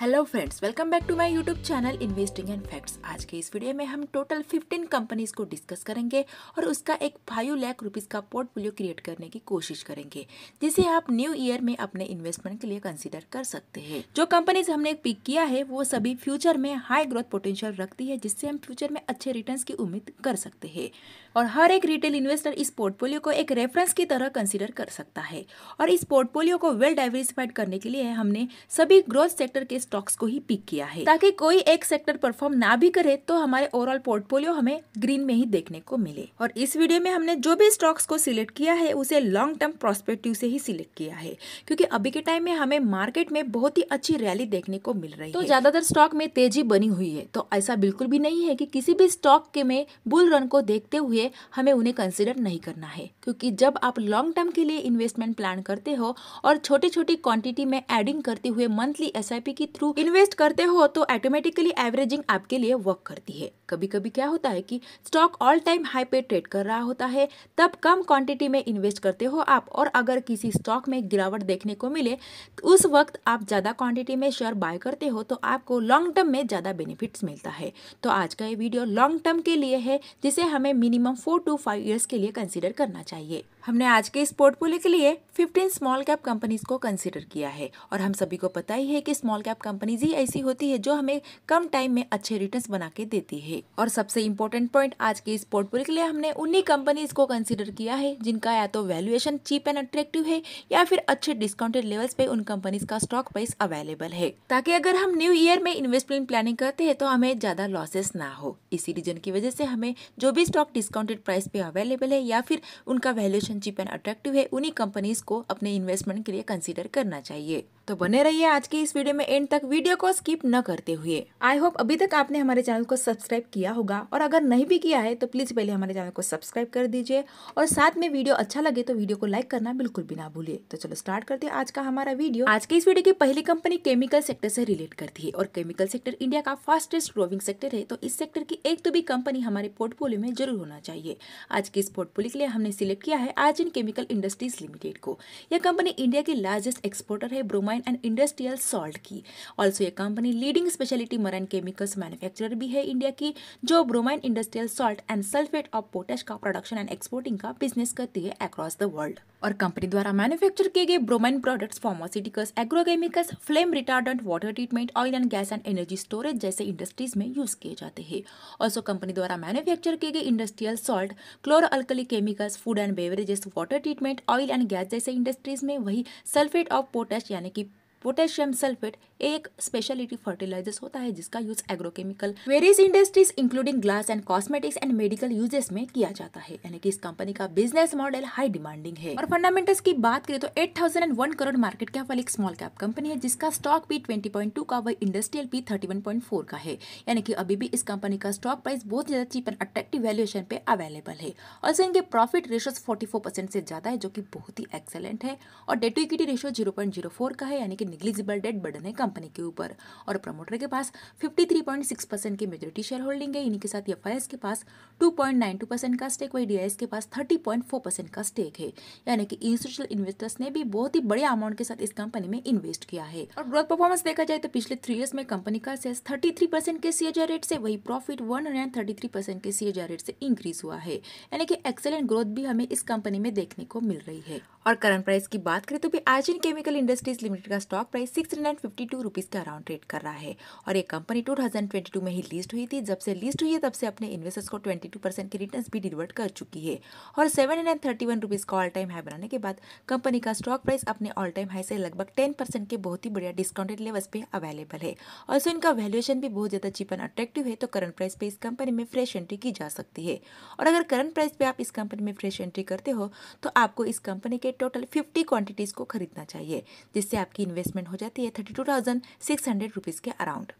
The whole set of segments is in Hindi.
hello friends welcome back to my YouTube channel investing and facts आज के इस वीडियो में हम टोटल 15 कंपनीज को डिस्कस करेंगे और उसका एक फाइव लाख रुपीस का पोर्टफोलियो क्रिएट करने की कोशिश करेंगे जिसे आप न्यू ईयर में अपने इन्वेस्टमेंट के लिए कंसीडर कर सकते हैं जो कंपनीज हमने पिक किया है वो सभी फ्यूचर में हाई ग्रोथ पोटेंशियल रखती है जिससे हम फ्यूचर में अच्छे रिटर्न की उम्मीद कर सकते हैं और हर एक रिटेल इन्वेस्टर इस पोर्टफोलियो को एक रेफरेंस की तरह कंसिडर कर सकता है और इस पोर्टफोलियो को वेल डाइवर्सिफाइड करने के लिए हमने सभी ग्रोथ सेक्टर के स्टॉक्स को ही पिक किया है ताकि कोई एक सेक्टर परफॉर्म ना भी करे तो हमारे ओवरऑल पोर्टफोलियो हमें ग्रीन में ही देखने को मिले और इस वीडियो में हमने जो भी स्टॉक्स को सिलेक्ट किया है उसे लॉन्ग टर्म प्रोस्पेक्टिव से ही सिलेक्ट किया है क्योंकि अभी के टाइम में हमें मार्केट में बहुत ही अच्छी रैली देखने को मिल रही तो है तो ज्यादातर स्टॉक में तेजी बनी हुई है तो ऐसा बिल्कुल भी नहीं है कि किसी भी स्टॉक के में बुल रन को देखते हुए हमें उन्हें कंसिडर नहीं करना है क्योंकि जब आप लॉन्ग टर्म के लिए इन्वेस्टमेंट प्लान करते हो और छोटी छोटी क्वांटिटी में एडिंग करते हुए मंथली एस की थ्रू इन्वेस्ट करते हो तो ऑटोमेटिकली एवरेजिंग आपके लिए वर्क करती है कभी कभी क्या होता है कि स्टॉक ऑल टाइम हाई पे ट्रेड कर रहा होता है तब कम क्वांटिटी में इन्वेस्ट करते हो आप और अगर किसी स्टॉक में गिरावट देखने को मिले तो उस वक्त आप ज़्यादा क्वांटिटी में शेयर बाय करते हो तो आपको लॉन्ग टर्म में ज़्यादा बेनिफिट्स मिलता है तो आज का ये वीडियो लॉन्ग टर्म के लिए है जिसे हमें minimum four to five years के लिए कंसिडर करना चाहिए हमने आज के इस पोर्टफोलियो के लिए 15 स्मॉल कैप कंपनीज को कंसिडर किया है और हम सभी को पता ही है कि स्मॉल कैप कंपनीज ही ऐसी होती है जो हमें कम टाइम में अच्छे रिटर्न्स बना के देती है और सबसे इम्पोर्टेंट पॉइंट आज के इस पोर्टफोलियो के लिए हमने उन्हीं कंपनीज को कंसिडर किया है जिनका या तो वैल्युएशन चीप एंड अट्रेक्टिव है या फिर अच्छे डिस्काउंटेड लेवल्स पे उन कंपनीज का स्टॉक प्राइस अवेलेबल है ताकि अगर हम न्यू ईयर में इन्वेस्टमेंट प्लानिंग करते हैं तो हमें ज्यादा लॉसेस ना हो इसी रीजन की वजह से हमें जो भी स्टॉक डिस्काउंटेड प्राइस पे अवेलेबल है या फिर उनका valuation condition cheap and attractive है उन्हीं कंपनीज को अपने इन्वेस्टमेंट के लिए कंसिडर करना चाहिए तो बने रहिए आज के इस वीडियो में एंड तक वीडियो को स्किप न करते हुए आई होप अभी तक आपने हमारे चैनल को सब्सक्राइब किया होगा और अगर नहीं भी किया है तो प्लीज पहले हमारे चैनल को सब्सक्राइब कर दीजिए और साथ में वीडियो अच्छा लगे तो वीडियो को लाइक करना बिल्कुल भी ना भूलिए तो चलो स्टार्ट करते हैं आज का हमारा वीडियो आज के इस वीडियो की पहली कंपनी केमिकल सेक्टर से रिलेट करती है और केमिकल सेक्टर इंडिया का फास्टेस्ट ग्रोविंग सेक्टर है तो इस सेक्टर की एक तो भी कंपनी हमारे पोर्टफोलियो में जरूर होना चाहिए आज की इस पोर्टफोलियो के लिए हमने सिलेक्ट किया है आर्जिन केमिकल इंडस्ट्रीज लिमिटेड को यह कंपनी इंडिया की लार्जेस्ट एक्सपोर्टर है ब्रोमाइन एंड इंडस्ट्रियल सॉल्ट की ऑल्सो यह company leading speciality marine chemicals manufacturer भी है इंडिया की जो bromine industrial salt and sulphate of potash का प्रोडक्शन एंड एक्सपोर्टिंग का बिजनेस करती है अक्रॉस द वर्ल्ड और कंपनी द्वारा मैन्युफैक्चर किए गए bromine products pharmaceuticals agrochemicals flame retardant water treatment oil and gas and energy storage जैसे इंडस्ट्रीज में यूज किए जाते हैं ऑल्सो कंपनी द्वारा मैन्युफैक्चर किए गए industrial salt chloro alkali chemicals food and beverage जैसे water treatment oil and gas जैसे इंडस्ट्रीज़ में वही सल्फेट ऑफ पोटेश यानी कि पोटेशियम सल्फेट एक स्पेशलिटी फर्टिलाइजर्स होता है जिसका use agrochemical various industries including glass and cosmetics and medical uses में किया जाता है यानी कि इस कंपनी का बिजनेस मॉडल हाई डिमांडिंग है और फंडामेंटल्स की बात करें तो 8001 करोड़ मार्केट कैप वाली एक स्मॉल कैप कंपनी है जिसका स्टॉक भी 20.2 का वही इंडस्ट्रियल भी 31.4 का है यानी कि अभी भी इस कंपनी का स्टॉक प्राइस बहुत ज्यादा चीप एंड अट्रैक्टिव वैल्यूएशन पे अवेलेबल है और इनके प्रॉफिट रेशोज फोर्टी परसेंट से ज्यादा है जो की बहुत ही एक्सेलेंट है और debt to equity ratio zero का है यानी कि निग्लिजिबल डेट बढ़ने कम कंपनी के ऊपर और प्रमोटर के पास 53.6 परसेंट की मेजोरिटी शेयर होल्डिंग है इन्हीं के साथ एफ के पास 2.92 परसेंट का स्टेक वही डी के पास 30.4 परसेंट का स्टेक है यानी कि इंस्टीट्यूशनल इन्वेस्टर्स ने भी बहुत ही बड़े अमाउंट के साथ इस कंपनी में इन्वेस्ट किया है और ग्रोथ परफॉर्मेंस देखा जाए तो पिछले थ्री ईयर्स में कंपनी का सेल्स थर्टी परसेंट के सीएजआर रेट से वही प्रॉफिट वन परसेंट के सीएजआर रेट से इंक्रीज हुआ है यानी कि एक्सेलेंट ग्रोथ भी हमें इस कंपनी में देखने को मिल रही है और करंट प्राइस की बात करें तो भी आर्जिन केमिकल इंडस्ट्रीज लिमिटेड का stock price six hundred fifty two rupees के अराउंड ट्रेड कर रहा है और ये company two thousand twenty two में ही लिस्ट हुई थी जब से लिस्ट हुई है तब से अपने इन्वेस्टर्स को ट्वेंटी टू परसेंट की रिटर्न भी डिलीवर कर चुकी है और seven hundred thirty one rupees का ऑल टाइम हाई बनाने के बाद कंपनी का स्टॉक प्राइस अपने ऑल टाइम हाई से लगभग टेन परसेंट के बहुत ही बढ़िया डिस्काउंटेड लेवल्स पे अवेलेबल है और सो इनका वैल्यूएशन भी बहुत ज़्यादा चीप एंड अट्रैक्टिव है तो करंट प्राइस पे इस कंपनी में फ्रेश एंट्री की जा सकती है और अगर करंट प्राइस पे आप इस कंपनी में फ्रेश एंट्री करते हो तो आपको इस कंपनी के के टोटल फिफ्टी क्वांटिटीज़ को खरीदना चाहिए जिससे आपकी इन्वेस्टमेंट हो जाती है thirty two thousand six hundred rupees के अराउंड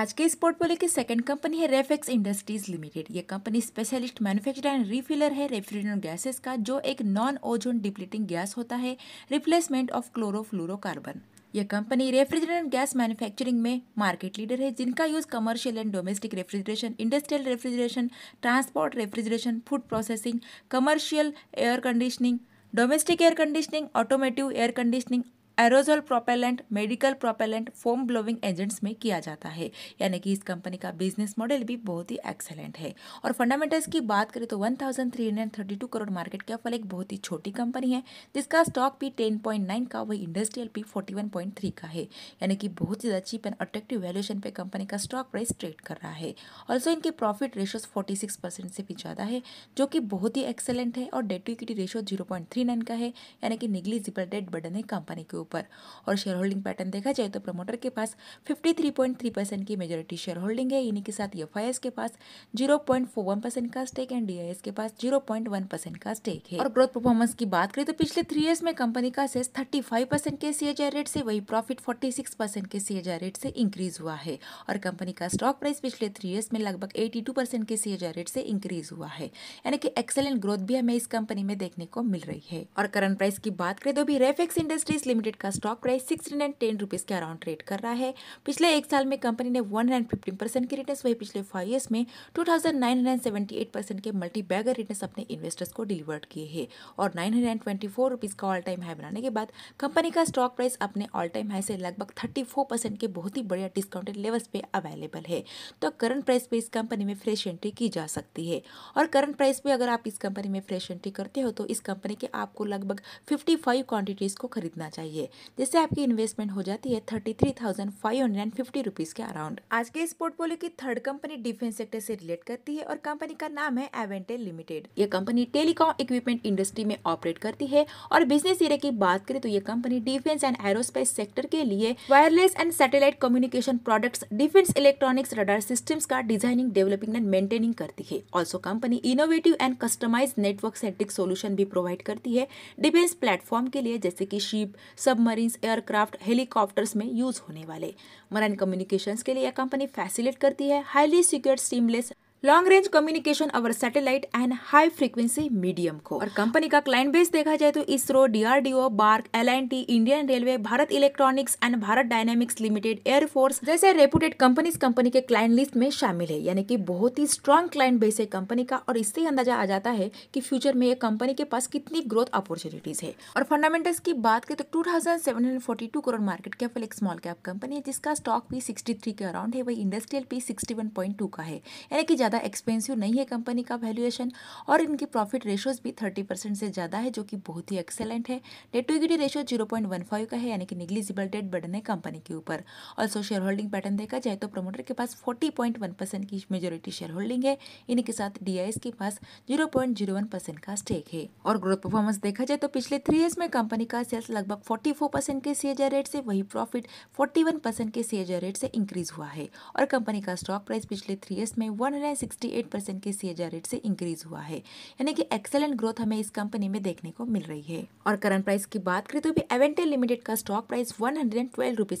आज के इस पोर्टफोलियो की सेकंड कंपनी है रेफेक्स इंडस्ट्रीज लिमिटेड ये company specialist manufacturer and refiller है रेफ्रिजरेंट गैसेस का जो एक नॉन ओजोन डिप्लीटिंग गैस होता है रिप्लेसमेंट ऑफ क्लोरोफ्लोरोकार्बन यह कंपनी रेफ्रिजरेंट गैस मैन्युफैक्चरिंग में मार्केट लीडर है जिनका use commercial and domestic refrigeration industrial refrigeration transport refrigeration food processing commercial air conditioning domestic air conditioning automotive air conditioning aerosol propellant medical propellant foam blowing agents में किया जाता है यानी कि इस कंपनी का बिजनेस मॉडल भी बहुत ही एक्सेलेंट है और फंडामेंटल्स की बात करें तो 1332 करोड़ मार्केट कैप वाली एक बहुत ही छोटी कंपनी है जिसका स्टॉक भी 10.9 का वही इंडस्ट्रियल भी 41.3 का है यानी कि बहुत ही ज़्यादा चीप एंड अट्रेक्टिव वैल्यूशन पर कंपनी का स्टॉक प्राइस ट्रेड कर रहा है ऑल्सो इनकी प्रॉफिट रेशो फोर्टी परसेंट से भी ज़्यादा है जो कि बहुत ही एक्सेलेंट है और debt to equity ratio zero का है यानी कि निगली डेट बर्डन है कंपनी के ऊपर और शेयर होल्डिंग पैटर्न देखा जाए तो प्रमोटर के पास 53.3 परसेंट की मेजोरिटी शेयर होल्डिंग है इन्हीं के साथ एफ के पास 0.41 परसेंट का स्टेक एंड डी के पास 0.1 परसेंट का स्टेक है और ग्रोथ परफॉर्मेंस की बात करें तो पिछले थ्री ईयर्स में कंपनी का सेस 35 परसेंट के सी रेट से वही प्रॉफिट 46 परसेंट के सी रेट से इंक्रीज हुआ है और कंपनी का स्टॉक प्राइस पिछले थ्री ईयर्स में लगभग 82 परसेंट के सी रेट से इंक्रीज हुआ है यानी कि एक्सेलेंट ग्रोथ भी हमें इस कंपनी में देखने को मिल रही है और करंट प्राइस की बात करें तो भी रेफेक्स इंडस्ट्रीज लिमिटेड लिमिटेड का stock price six hundred and ten rupees के अराउंड ट्रेड कर रहा है पिछले एक साल में कंपनी ने वन हंड्रेड फिफ्टीन परसेंट की रिटर्न वही पिछले फाइव ईयर्स में two thousand nine hundred seventy eight percent के मल्टी बैगर रिटर्न अपने इन्वेस्टर्स को डिलीवर किए हैं और nine hundred twenty four rupees का ऑल टाइम हाई बनाने के बाद कंपनी का स्टॉक प्राइस अपने ऑल टाइम हाई से लगभग थर्टी फोर परसेंट के बहुत ही बढ़िया डिस्काउंटेड लेवल्स पे अवेलेबल है तो करंट प्राइस पे इस कंपनी में फ्रेश एंट्री की जा सकती है और करंट प्राइस पे अगर आप इस कंपनी में फ्रेश एंट्री करते हो तो इस कंपनी के आपको लगभग फिफ्टी फाइव क्वान्टिटीज़ को खरीदना चाहिए है जिससे आपकी इन्वेस्टमेंट हो जाती है thirty three thousand five hundred and fifty rupees के अराउंड आज के इस पोर्टफोलियो की थर्ड कंपनी डिफेंस सेक्टर से रिलेट करती है और कंपनी का नाम है एवेंटेल लिमिटेड ये कंपनी टेलीकॉम इक्विपमेंट इंडस्ट्री में ऑपरेट करती है और बिजनेस एरिया की बात करें तो ये company defence and aerospace sector के लिए wireless and satellite communication products defence electronics radar systems का डिजाइनिंग डेवलपिंग एंड मेंटेनिंग करती है also company innovative and customise network centric solution भी प्रोवाइड करती है डिफेंस प्लेटफॉर्म के लिए जैसे कि ship sub submarines aircraft helicopters में यूज होने वाले मराइन कम्युनिकेशंस के लिए यह कंपनी फैसिलेट करती है highly secure seamless long range communication over satellite and high frequency medium को और कंपनी का क्लाइंट बेस देखा जाए तो ISRO DRDO BARC L Indian railway Bharat electronics and Bharat dynamics limited air force जैसे रेपुटेड कंपनीज कंपनी के क्लाइंट लिस्ट में शामिल है यानी कि बहुत ही स्ट्रॉन्ग क्लाइंट बेस है कंपनी का और इससे अंदाजा आ जाता है कि फ्यूचर में ये कंपनी के पास कितनी ग्रोथ अपॉर्चुनिटीज है और फंडामेंटल्स की बात करें तो टू करोड़ मार्केट कैपल एक स्मॉल कैप कंपनी है जिसका स्टॉक भी सिक्सटी के अराउंड है वही इंडस्ट्रियल पी सिक्सटी का है यानी कि ज्यादा ज़्यादा एक्सपेंसिव नहीं है कंपनी का वैल्यूएशन और इनकी प्रॉफिट रेशोज भी थर्टी परसेंट से ज़्यादा है जो कि बहुत ही एक्सेलेंट है debt to equity ratio zero point one five का है यानी कि निग्लिजिबल डेट बढ़ने कंपनी के ऊपर ऑल्सो शेयर होल्डिंग पैटर्न देखा जाए तो प्रमोटर के पास फोर्टी पॉइंट वन परसेंट की मेजोरिटी शेयर होल्डिंग है इनके साथ डी के पास zero point zero one percent का स्टेक है और ग्रोथ परफॉर्मेंस देखा जाए तो पिछले थ्री ईयर्स में कंपनी का सेल्स लगभग फोर्टी फोर परसेंट के सीएजआर रेट से वही प्रॉफिट फोर्टी वन परसेंट के सीएजआर रेट से इंक्रीज हुआ है और कंपनी का स्टॉक प्राइस पिछले थ्री ईयर्स में वन हंड्रेड 68 परसेंट के सी रेट से इंक्रीज हुआ है यानी कि एक्सेलेंट ग्रोथ हमें इस कंपनी में देखने को मिल रही है और करंट प्राइस की बात करें तो भी एवेंटेल लिमिटेड का स्टॉक प्राइस वन हंड्रेड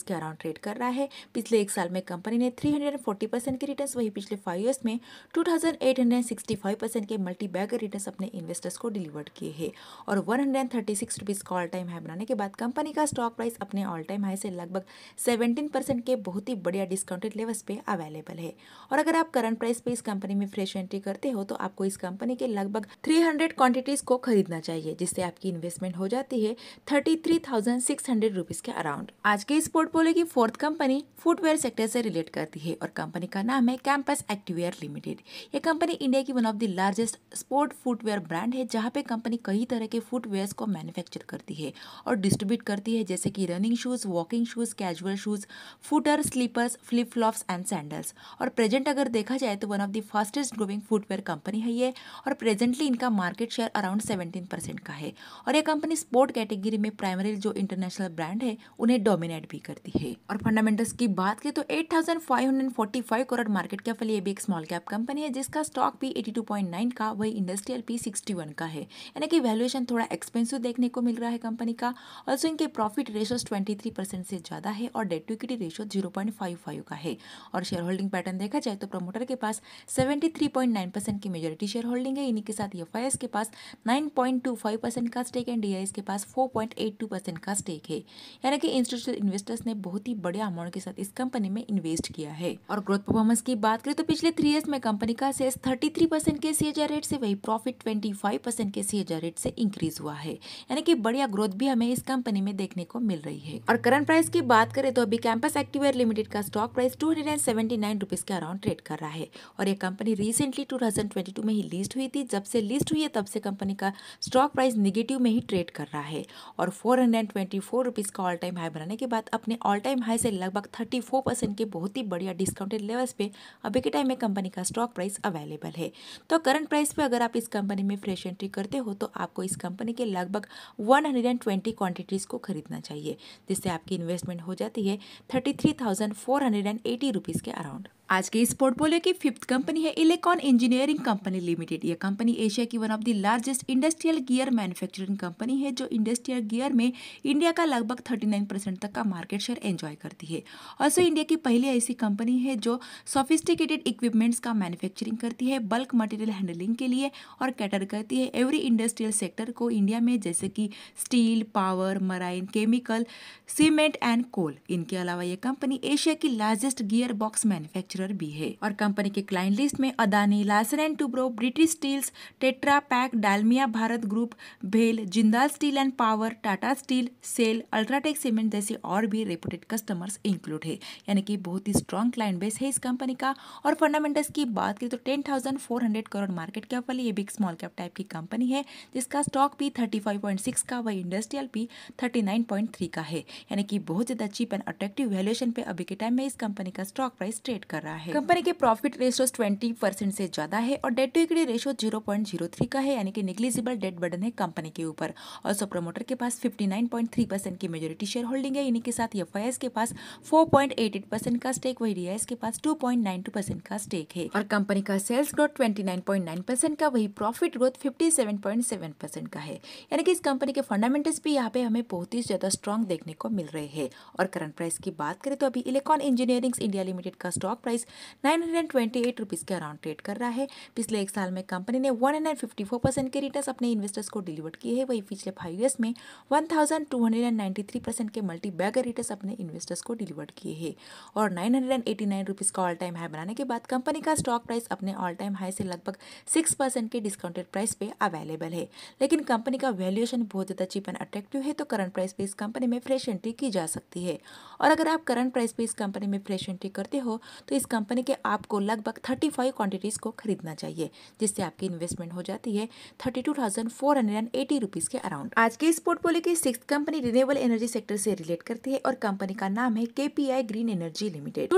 के अराउंड ट्रेड कर रहा है पिछले एक साल में कंपनी ने थ्री के रिटर्न वही पिछले फाइव ईयर्स में टू के मल्टी बैगर अपने इन्वेस्टर्स को डिलीवर किए हैं और वन हंड्रेड का ऑल टाइम हाई बनाने के बाद कंपनी का स्टॉक प्राइस अपने ऑल टाइम हाई से लगभग सेवेंटीन के बहुत ही बढ़िया डिस्काउंटेड लेवल्स पे अवेलेबल है और अगर आप करंट प्राइस पे इस कंपनी में फ्रेश एंट्री करते हो तो आपको इस कंपनी के लगभग 300 क्वांटिटीज को खरीदना चाहिए जिससे आपकी इन्वेस्टमेंट हो जाती है thirty three thousand six hundred rupees के अराउंड आज के इस पोर्टफोलियो की फोर्थ कंपनी फुटवेयर सेक्टर से रिलेट करती है और कंपनी का नाम है कैंपस एक्टिवेयर लिमिटेड ये कंपनी इंडिया की one of the largest sport footwear brand है जहाँ पे कंपनी कई तरह के फुटवेयर को मैन्युफैक्चर करती है और डिस्ट्रीब्यूट करती है जैसे कि running shoes walking shoes casual shoes फूटर slippers flip flops and sandals और प्रेजेंट अगर देखा जाए तो one of the fastest growing footwear company है ये और प्रेजेंटली इनका market share around seventeen percent का है और ये कंपनी स्पोर्ट कैटेगरी में प्राइमरी जो इंटरनेशनल ब्रांड है उन्हें डोमिनेट भी करती है और फंडामेंटल्स की बात करें तो एट करोड़ मार्केट कैप वाली भी एक स्मॉल कैप कंपनी है जिसका स्टॉक भी एटी का वही इंडस्ट्रियल पी सिक्सटी का है यानी कि वैल्यूएशन थोड़ा एक्सपेंसिव देखने को मिल रहा है कंपनी का और इनके प्रॉफिट रेशो ट्वेंटी से ज़्यादा है और debt to equity ratio zero का है और शेयर होल्डिंग पैटर्न देखा जाए तो प्रमोटर के पास 73.9 परसेंट की मेजोरिटी शेयर होल्डिंग है इन्हीं के साथ एफ के पास 9.25 परसेंट का स्टेक एंड डी के पास 4.82 परसेंट का स्टेक है यानी कि इंस्टीट्यूशनल इन्वेस्टर्स ने बहुत ही बड़े अमाउंट के साथ इस कंपनी में इन्वेस्ट किया है और ग्रोथ परफॉर्मेंस की बात करें तो पिछले थ्री ईयर्स में कंपनी का सेल्स थर्टी परसेंट के सी रेट से वही प्रॉफिट ट्वेंटी परसेंट के सी रेट से इंक्रीज हुआ है यानी कि बढ़िया ग्रोथ भी हमें इस कंपनी में देखने को मिल रही है और करंट प्राइस की बात करें तो अभी कैंपस एक्टिवेयर लिमिटेड का स्टॉक प्राइस टू हंड्रेड के अराउंड ट्रेड कर रहा है और ये कंपनी रिसेंटली 2022 में ही लिस्ट हुई थी जब से लिस्ट हुई है तब से कंपनी का स्टॉक प्राइस निगेटिव में ही ट्रेड कर रहा है और फोर हंड्रेड का ऑल टाइम हाई बनाने के बाद अपने ऑल टाइम हाई से लगभग थर्टी के बहुत ही बढ़िया डिस्काउंटेड लेवल्स पे अभी के टाइम में कंपनी का स्टॉक प्राइस अवेलेबल है तो करंट प्राइस पे अगर आप इस कंपनी में फ्रेश एंट्री करते हो तो आपको इस कंपनी के लगभग 120 क्वांटिटीज़ को खरीदना चाहिए जिससे आपकी इन्वेस्टमेंट हो जाती है thirty three thousand four hundred and eighty rupees के अराउंड आज के इस पोर्टफोलियो की फिफ्थ कंपनी है इलेक्ट्रॉन इंजीनियरिंग कंपनी लिमिटेड यह कंपनी एशिया की one of the largest industrial gear manufacturing company है जो इंडस्ट्रियल गियर में इंडिया का लगभग 39 परसेंट तक का मार्केट शेयर एंजॉय करती है और सो इंडिया की पहली ऐसी कंपनी है जो सोफिस्टिकेटेड इक्विपमेंट्स का मैन्युफैक्चरिंग करती है बल्क मटेरियल हैंडलिंग के लिए और कैटर करती है एवरी इंडस्ट्रियल सेक्टर को इंडिया में जैसे कि steel power marine chemical cement and coal इनके अलावा यह कंपनी एशिया की largest gear box manufacture manager भी है और कंपनी के क्लाइंट लिस्ट में Adani Larsen and Toubro British steels Tetra Pak Dalmia Bharat group भेल Jindal steel and power Tata steel SAIL UltraTech cement जैसे और भी रेपुटेड कस्टमर्स इंक्लूड है यानी कि बहुत ही स्ट्रॉन्ग क्लाइंट बेस है इस कंपनी का और फंडामेंटल्स की बात करें तो ten thousand four hundred crore market cap वाली ये बिग स्मॉल कैप टाइप की कंपनी है जिसका स्टॉक भी थर्टी फाइव पॉइंट सिक्स का व इंडस्ट्रियल भी थर्टी नाइन पॉइंट थ्री का है यानी कि बहुत ज़्यादा चीप एंड अट्रेक्टिव वैल्यूएशन पे अभी के टाइम में इस कंपनी का स्टॉक प्राइस ट्रेड कर रहा है कंपनी के प्रॉफिट रेशियो ट्वेंटी परसेंट से ज्यादा है और debt to equity ratio zero point zero three का है यानी कि निगलिजिबल डेट बर्डन है कंपनी के ऊपर और सो प्रमोटर के पास fifty nine point three percent की मेजोरिटी शेयर होल्डिंग है इन्हीं के साथ एफ के पास four point eight eight percent का स्टेक वही डी के पास two point nine two percent का स्टेक है और कंपनी का sales growth twenty nine point nine percent का वही profit growth fifty seven point seven percent का है यानी कि इस कंपनी के फंडामेंटल्स भी यहाँ पे हमें बहुत ही ज्यादा स्ट्रॉन्ग देखने को मिल रहे हैं और करंट प्राइस की बात करें तो अभी इलेक्ट्रॉन इंजीनियरिंग इंडिया लिमिटेड का stock price price nine hundred twenty eight rupees के अराउंड ट्रेड कर रहा है पिछले एक साल में कंपनी ने one hundred fifty four percent के रिटर्न अपने इन्वेस्टर्स को डिलीवर किए हैं वहीं पिछले फाइव ईयर्स में one thousand two hundred and ninety three percent के मल्टी बैगर रिटर्स अपने इन्वेस्टर्स को डिलीवर किए हैं और nine hundred and eighty nine rupees का ऑल टाइम हाई बनाने के बाद कंपनी का स्टॉक प्राइस अपने ऑल टाइम हाई से लगभग सिक्स परसेंट के डिस्काउंटेड प्राइस पे अवेलेबल है लेकिन कंपनी का वैल्यूएशन बहुत ज़्यादा चीप एंड अट्रैक्टिव है तो करंट प्राइस पे इस कंपनी में फ्रेश एंट्री की जा सकती है और अगर आप करंट प्राइस पे इस कंपनी में फ्रेश एंट्री करते हो तो इस इस कंपनी के आपको लगभग थर्टी फाइव क्वान्टिटीज़ को खरीदना चाहिए जिससे आपकी इन्वेस्टमेंट हो जाती है thirty two thousand four hundred and eighty rupees के अराउंड आज के इस पोर्टफोलियो की six company renewable energy sector से रिलेट करती है और कंपनी का नाम है I green energy limited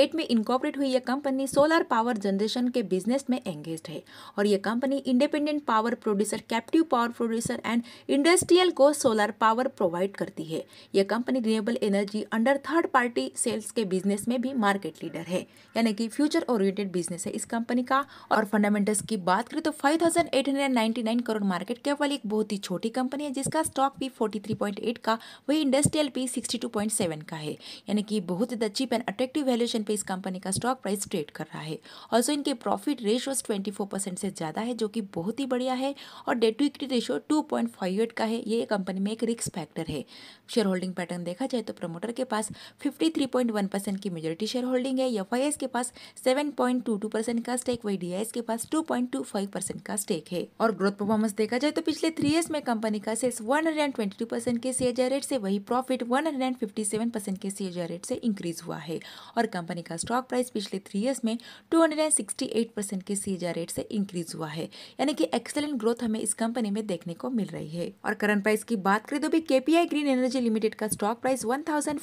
eight में इनकॉपरेट हुई यह कंपनी सोलर पावर जनरेशन के बिजनेस में एंगेज है और यह company independent power producer captive power producer and industrial को सोलर पावर प्रोवाइड करती है यह company renewable energy under third party sales के बिजनेस में भी मार्केट लीडर है यानी कि फ्यूचर ओरिएंटेड बिजनेस है इस कंपनी का और फंडामेंटल्स की बात करें तो 5,899 करोड़ मार्केट कैप वाली एक बहुत ही छोटी कंपनी है जिसका स्टॉक भी 43.8 का वही इंडस्ट्रियल पी 62.7 का है यानी कि बहुत ही चीप एंड अट्रेक्टिव वैल्यूशन पे इस कंपनी का स्टॉक प्राइस ट्रेड कर रहा है सो इनके प्रॉफिट रेशो ट्वेंटी से ज़्यादा है जो कि बहुत ही बढ़िया है और debt to equity ratio two का है ये कंपनी में एक रिस्क फैक्टर है शेयर होल्डिंग पैटर्न देखा जाए तो प्रमोटर के पास 53.1 परसेंट की मेजोरिटी शेयर होल्डिंग है या वाई के पास 7.22 परसेंट का स्टेक वही डी के पास 2.25 परसेंट का स्टेक है और ग्रोथ परफॉर्मेंस देखा जाए तो पिछले थ्री ईयर्स में कंपनी का सेल्स 122 परसेंट के सीएजआर रेट से वही प्रॉफिट 157 परसेंट के सीएजआर रेट से इंक्रीज हुआ है और कंपनी का स्टॉक प्राइस पिछले थ्री ईयर्स में टू परसेंट के सीएजआर रेट से इंक्रीज हुआ है यानी की एक्सलेंट ग्रोथ हमें इस कंपनी में देखने को मिल रही है और करंट प्राइस की बात करें तो भी केपीआई ग्रीन एनर्जी लिमिटेड का स्टॉक प्राइस वन थाउजेंड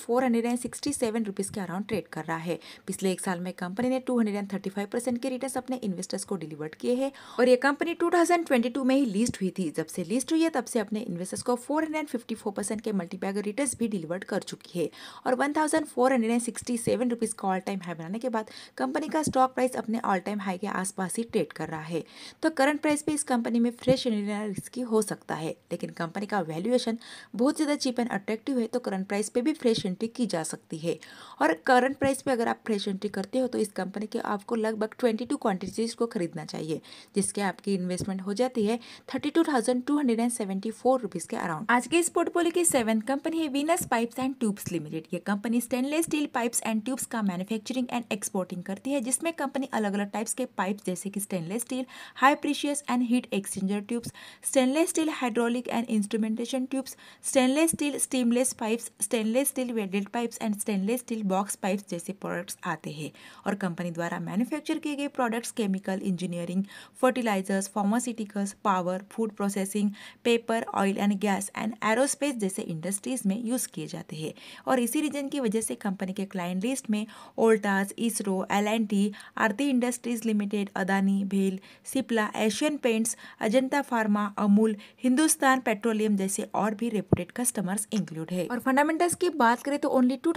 के अराउंड ट्रेड कर रहा है पिछले एक साल में कंपनी ने 235 परसेंट के रिटर्न अपने इन्वेस्टर्स को डिलीवर किए हैं और ये कंपनी 2022 में ही लिस्ट हुई थी जब से लिस्ट हुई है तब से अपने इन्वेस्टर्स को 454 परसेंट के मल्टीपैगर रिटर्न भी डिलीवर कर चुकी है और वन थाउजेंड का ऑल टाइम हाई बनाने के बाद कंपनी का स्टॉक प्राइस अपने ऑल टाइम हाई के आसपास ही ट्रेड कर रहा है तो करंट प्राइस पे इस कंपनी में फ्रेश लेना रिस्की हो सकता है लेकिन कंपनी का वैल्यूएशन बहुत ज़्यादा चीप एंड अट्रैक्टिव है तो करंट प्राइस पे भी फ्रेश एंट्री की जा सकती है और करंट प्राइस पे अगर आप फ्रेश एंट्री करते हो तो इस कंपनी के आपको लगभग ट्वेंटी टू क्वान्टिटीज़ को खरीदना चाहिए जिसके आपकी इन्वेस्टमेंट हो जाती है thirty two thousand two hundred and seventy four rupees के अराउंड आज के इस पोर्टफोलियो की सेवन कंपनी है Venus pipes and tubes limited ये company stainless steel pipes and tubes का मैन्युफैक्चरिंग एंड एक्सपोर्टिंग करती है जिसमें कंपनी अलग अलग टाइप्स के पाइप्स जैसे कि stainless steel high precious and heat exchanger tubes stainless steel hydraulic and instrumentation tubes stainless steel seamless pipes stainless steel welded pipes and stainless steel box pipes जैसे प्रोडक्ट्स आते हैं और कंपनी द्वारा मैन्युफैक्चर किए गए products chemical engineering fertilisers pharmaceuticals power food processing paper oil and gas and aerospace जैसे इंडस्ट्रीज में यूज़ किए जाते हैं और इसी रीजन की वजह से कंपनी के क्लाइंट लिस्ट में Voltas ISRO L and T Aarti industries limited Adani भेल Cipla Asian paints Ajanta pharma Amul Hindustan petroleum जैसे और भी रेपुटेड कस्टमर्स इंक्लूड है और फंडामेंटल्स की बात करें तो only two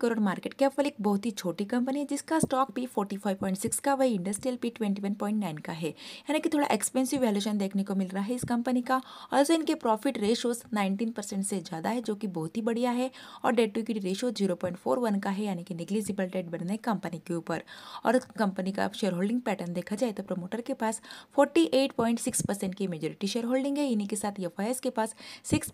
crore market cap वाली बहुत बहुत ही छोटी कंपनी है जिसका स्टॉक पी 45.6 का वही इंडस्ट्रियल पी 21.9 का है यानी कि थोड़ा एक्सपेंसिव वैल्यूशन देखने को मिल रहा है इस कंपनी का और जो इनके प्रॉफिट रेशोज 19 परसेंट से ज़्यादा है जो कि बहुत ही बढ़िया है और डेट टू इक्विटी रेशो 0.41 का है यानी कि निग्लिजिबल डेट बन रहे कंपनी के ऊपर और कंपनी का शेयर होल्डिंग पैटर्न देखा जाए तो प्रमोटर के पास 48.6 परसेंट की मेजोरिटी शेयर होल्डिंग है इन्हीं के साथ एफ के पास सिक्स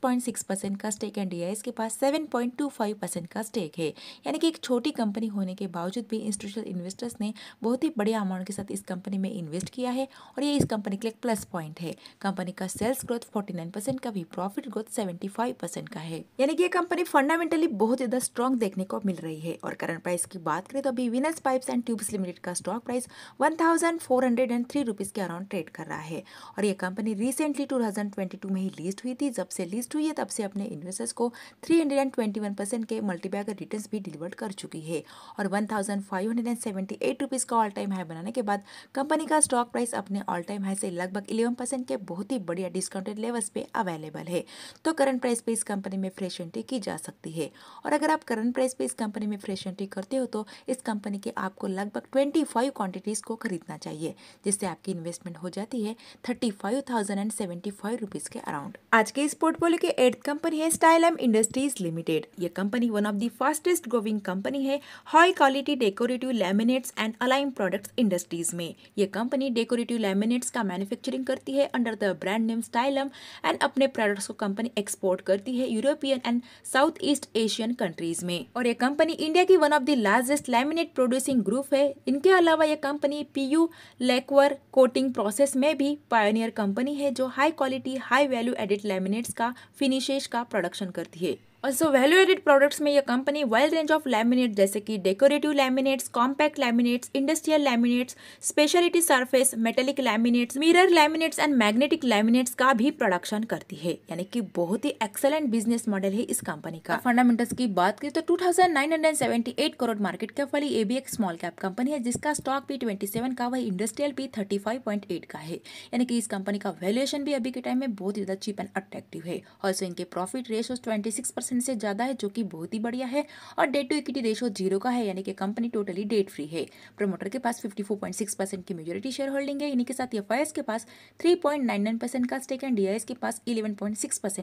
परसेंट का स्टेक एंड डी के पास 7.25 परसेंट का स्टेक है यानी कि एक छोटी कंपनी होने के बावजूद भी इंस्टीट्यूशनल इन्वेस्टर्स ने बहुत ही बड़े अमाउंट के साथ इस कंपनी में इन्वेस्ट किया है और ये इस कंपनी के लिए प्लस पॉइंट है कंपनी का सेल्स ग्रोथ फोर्टी का भी प्रॉफिट ग्रोथ सेवेंटी का है यानी कि यह कंपनी फंडामेंटली बहुत ज्यादा स्ट्रॉन्ग देखने को मिल रही है और करंट प्राइस की बात करें तो अभी Venus pipes and tubes limited का स्टॉक प्राइस वन थाउजेंड के अराउंड ट्रेड कर रहा है और यह कंपनी रिसेंटली टू में ही लिस्ट हुई थी जब से लिस्ट हुई है तब से अपने इन्वेस्टर्स को 321 परसेंट के मल्टीबैगर रिटर्न्स भी डिलीवर कर चुकी है और one thousand five hundred and seventy eight rupees का ऑल टाइम हाई बनाने के बाद कंपनी का स्टॉक प्राइस अपने ऑल टाइम हाई से लगभग इलेवन परसेंट के बहुत ही बढ़िया डिस्काउंटेड लेवल्स पे अवेलेबल है तो करंट प्राइस पे इस कंपनी में फ्रेश एंट्री की जा सकती है और अगर आप करंट प्राइस पे इस कंपनी में फ्रेश एंट्री करते हो तो इस कंपनी के आपको लगभग ट्वेंटी फाइव क्वान्टिटीज़ को खरीदना चाहिए जिससे आपकी इन्वेस्टमेंट हो जाती है thirty five thousand and seventy five rupees के अराउंड आज के इस पोर्टफोलियो के एट कंपनी है स्टाइलम इंडस्ट्रीज लिमिटेड ये company one of the fastest growing company है high quality decorative laminates and allied products industries में ये कंपनी डेकोरेटिव लेमिनेट्स का मैन्युफैक्चरिंग करती है under the brand name Stylam and अपने प्रोडक्ट्स को कंपनी एक्सपोर्ट करती है European and south east Asian countries में और ये कंपनी इंडिया की one of the largest laminate producing group है इनके अलावा यह company P U lacquer coating process में भी पायोनियर कंपनी है जो high quality high value added laminates का फिनिशेज का प्रोडक्शन करती है ऑल्सो वैल्यू एडेड प्रोडक्ट्स में यह company wild range of laminate जैसे कि decorative laminates compact laminates industrial laminates speciality surface metallic laminates mirror laminates and magnetic laminates का भी प्रोडक्शन करती है यानी कि बहुत ही एक्सलेंट बिजनेस मॉडल है इस कंपनी का फंडामेंटल्स की बात करें तो टू करोड़ मार्केट कैप वाली ए एक स्मॉल कैप कंपनी है जिसका स्टॉक भी ट्वेंटी का वही इंडस्ट्रियल भी थर्टी का है यानी कि इस कंपनी का वैल्यूएशन भी अभी के टाइम में बहुत ही ज्यादा चीप एंड अट्रैक्टिव है ऑल्सो इनके प्रॉफिट रेशो ट्वेंटी परसेंट से ज़्यादा है जो कि बहुत ही बढ़िया है और debt to equity ratio zero का है यानी कि कंपनी टोटली डेट फ्री है प्रमोटर के पास फिफ्टी की मेजोरिटी शेयर होल्डिंग है इन्हीं के साथ एफ के पास थ्री का स्टेक एंड डी के पास इलेवन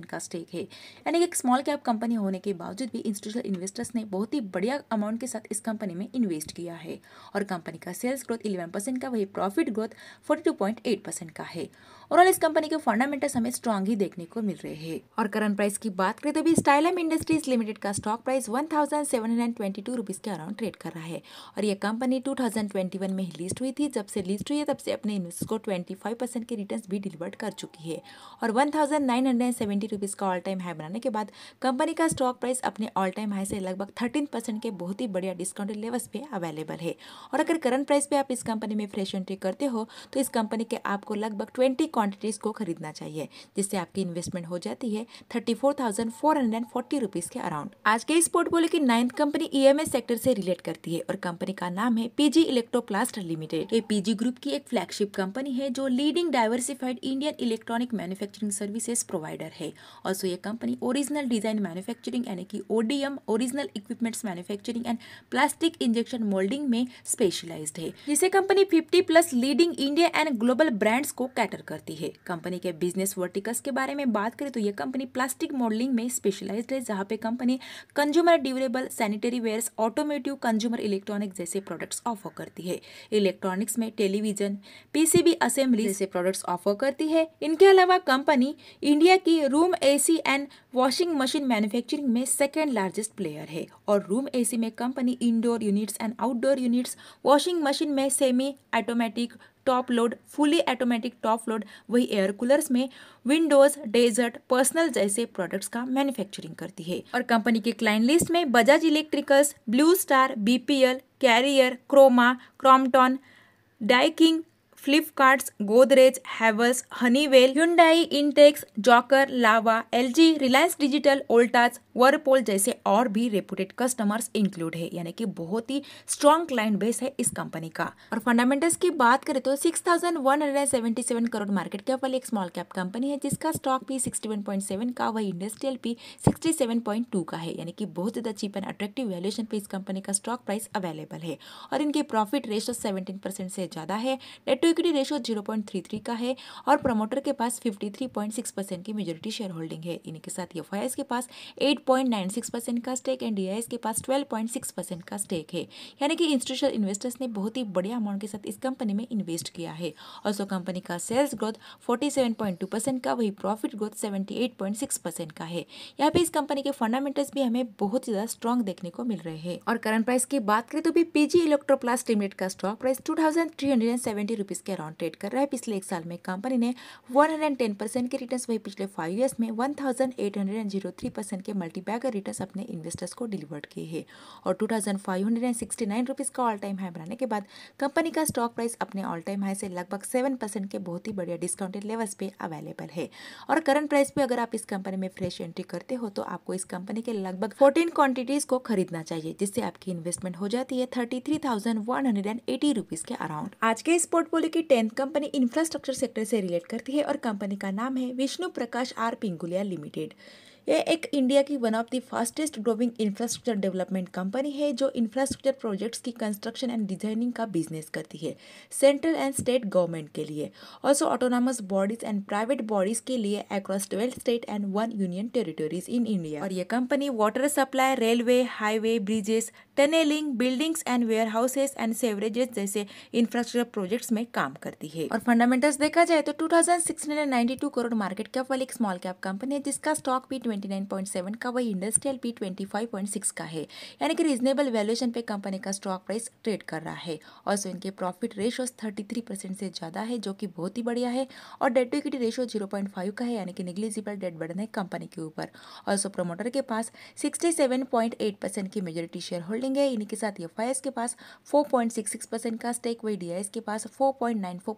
का स्टेक है यानी कि एक स्मॉल कैप कंपनी होने के बावजूद भी इंस्टीट्यूशनल इन्वेस्टर्स ने बहुत ही बढ़िया अमाउंट के साथ इस कंपनी में इन्वेस्ट किया है और कंपनी का सेल्स ग्रोथ इलेवन परसेंट का वही प्रॉफिट ग्रोथ फोर्टी परसेंट का है और इस कंपनी के फंडामेंटल्स हमें स्ट्रांग ही देखने को मिल रहे हैं और करंट प्राइस की बात करें तो भी स्टाइलम इंडस्ट्रीज लिमिटेड का stock price one thousand seven hundred twenty two rupees के अराउंड ट्रेड कर रहा है और यह company two thousand twenty one में ही लिस्ट हुई थी जब से लिस्ट हुई है तब से अपने इन्वेस्टर्स को ट्वेंटी फाइव परसेंट के रिटर्न भी डिलीवर कर चुकी है और one thousand nine hundred seventy rupees का ऑल टाइम हाई बनाने के बाद कंपनी का स्टॉक प्राइस अपने ऑल टाइम हाई से लगभग थर्टीन परसेंट के बहुत ही बढ़िया डिस्काउंटेड लेवल्स पे अवेलेबल है और अगर करंट प्राइस पे आप इस कंपनी में फ्रेश एंट्री करते हो तो इस कंपनी के आपको लगभग ट्वेंटी क्वांटिटीज़ को खरीदना चाहिए जिससे आपकी इन्वेस्टमेंट हो जाती है thirty four thousand four hundred forty forty rupees के अराउंड आज के इस पोर्टफोलियो की नाइन्थ कंपनी ईएमएस सेक्टर से रिलेट करती है और कंपनी का नाम है पीजी इलेक्ट्रोप्लास्ट लिमिटेड ये पीजी ग्रुप की एक फ्लैगशिप कंपनी है जो leading diversified Indian electronic manufacturing services provider है और सो ये कंपनी ओरिजिनल डिजाइन मैन्युफैक्चरिंग यानी कि ODM original equipments manufacturing and plastic injection moulding में स्पेशलाइज है जिसे company fifty plus leading India and global brands को कैटर करती है कंपनी के बिजनेस वर्टिकल्स के बारे में बात करें तो यह कंपनी प्लास्टिक मॉडलिंग में स्पेशलाइज्ड है जहाँ पे company consumer durable sanitary wares automotive consumer electronic जैसे प्रोडक्ट्स ऑफर करती है इलेक्ट्रॉनिक्स में टेलीविजन पीसीबी असेंबली जैसे प्रोडक्ट्स ऑफर करती है इनके अलावा कंपनी इंडिया की room A and washing machine manufacturing में सेकेंड लार्जेस्ट प्लेयर है और रूम ए में company indoor units and outdoor units washing machine में semi automatic top load fully automatic top load वही एयर कूलर्स में विंडोज डेजर्ट पर्सनल जैसे प्रोडक्ट्स का मैन्युफैक्चरिंग करती है और कंपनी के क्लाइंट लिस्ट में Bajaj Electricals Blue Star BPL Carrier Croma Crompton Daikin Flipkart Godrej Havells Honeywell Hyundai Intex Jaquar Lava L G Reliance Digital Voltas Whirlpool जैसे और भी रेपुटेड कस्टमर्स इंक्लूड है यानी कि बहुत ही स्ट्रॉन्ग क्लाइंट बेस है इस कंपनी का और फंडामेंटल्स की बात करें तो 6,177 करोड़ मार्केट कैप वाली एक स्मॉल कैप कंपनी है जिसका स्टॉक भी 61.7 का वही इंडस्ट्रियल भी 67.2 का है यानी कि बहुत ज़्यादा चीप एंड अट्रेक्टिव वैल्यूशन पे इस कंपनी का स्टॉक प्राइस अवेलेबल है और इनके प्रॉफिट रेशो सेवेंटीन परसेंट से ज़्यादा है debt to equity ratio zero का है और प्रमोटर के पास फिफ्टी परसेंट की मेजोरिटी शेयर होल्डिंग है इनके साथ एफ e के पास एट 8.96 परसेंट का स्टेक एंड डी के पास 12.6 परसेंट का स्टेक है यानी कि इंस्टीट्यूशनल इन्वेस्टर्स ने बहुत ही बड़े अमाउंट के साथ इस कंपनी में इन्वेस्ट किया है और सो कंपनी का सेल्स ग्रोथ टू परसेंट का वही प्रॉफिट ग्रोथ सिक्स परसेंट का है यहाँ पे इस कंपनी के फंडामेंटल्स भी हमें बहुत ज़्यादा स्ट्रॉन्ग देखने को मिल रहे हैं और करंट प्राइस की बात करें तो भी पीजी इलेक्ट्रोप्लास्ट लिमिटेड का stock price two thousand three hundred and seventy rupees के अराउंड ट्रेड कर रहा है पिछले एक साल में कंपनी ने one hundred and ten percent के रिटर्न वही पिछले फाइव ईयर्स में one thousand eight hundred and zero three percent के मल्टी मंथली बैगर रिटर्न अपने इन्वेस्टर्स को डिलीवर्ड किए हैं और two thousand five hundred and sixty nine rupees का ऑल टाइम हाई बनाने के बाद कंपनी का स्टॉक प्राइस अपने ऑल टाइम हाई से लगभग सेवन परसेंट के बहुत ही बढ़िया डिस्काउंटेड लेवल्स पे अवेलेबल है और करंट प्राइस पे अगर आप इस कंपनी में फ्रेश एंट्री करते हो तो आपको इस कंपनी के लगभग फोर्टीन क्वांटिटीज को खरीदना चाहिए जिससे आपकी इन्वेस्टमेंट हो जाती है thirty three thousand one hundred and eighty rupees के अराउंड आज के इस पोर्टफोलियो की टेंथ कंपनी इंफ्रास्ट्रक्चर सेक्टर से रिलेट करती है और कंपनी का नाम है विष्णु प्रकाश आर पिंगुलिया लिमिटेड ये एक इंडिया की one of the fastest growing infrastructure development company है जो इंफ्रास्ट्रक्चर प्रोजेक्ट्स की कंस्ट्रक्शन एंड डिजाइनिंग का बिजनेस करती है सेंट्रल एंड स्टेट गवर्नमेंट के लिए also autonomous bodies and private bodies के लिए across twelve state and one union territories in India और ये company water supply railway highway bridges tunnelling buildings and warehouses and sewerages जैसे इंफ्रास्ट्रक्चर प्रोजेक्ट्स में काम करती है और फंडामेंटल्स देखा जाए तो टू करोड़ मार्केट कैप वाली एक स्मॉल कैप कंपनी है जिसका स्टॉक भी 29.7 का वही इंडस्ट्रियल पी 25.6 का है यानी कि रीजनेबल वैल्यूएशन पे कंपनी का स्टॉक प्राइस ट्रेड कर रहा है और सो इनके प्रॉफिट रेशो 33 परसेंट से ज़्यादा है जो कि बहुत ही बढ़िया है और डेट टू इक्विटी रेशो 0.5 का है यानी कि निगलिजिबल डेट बर्डन है कंपनी के ऊपर सो प्रोमोटर के पास सिक्सटी परसेंट की मेजोरिटी शेयर होल्डिंग है इन्हीं के साथ एफ के पास फोर परसेंट का स्टेक वही डी के पास फोर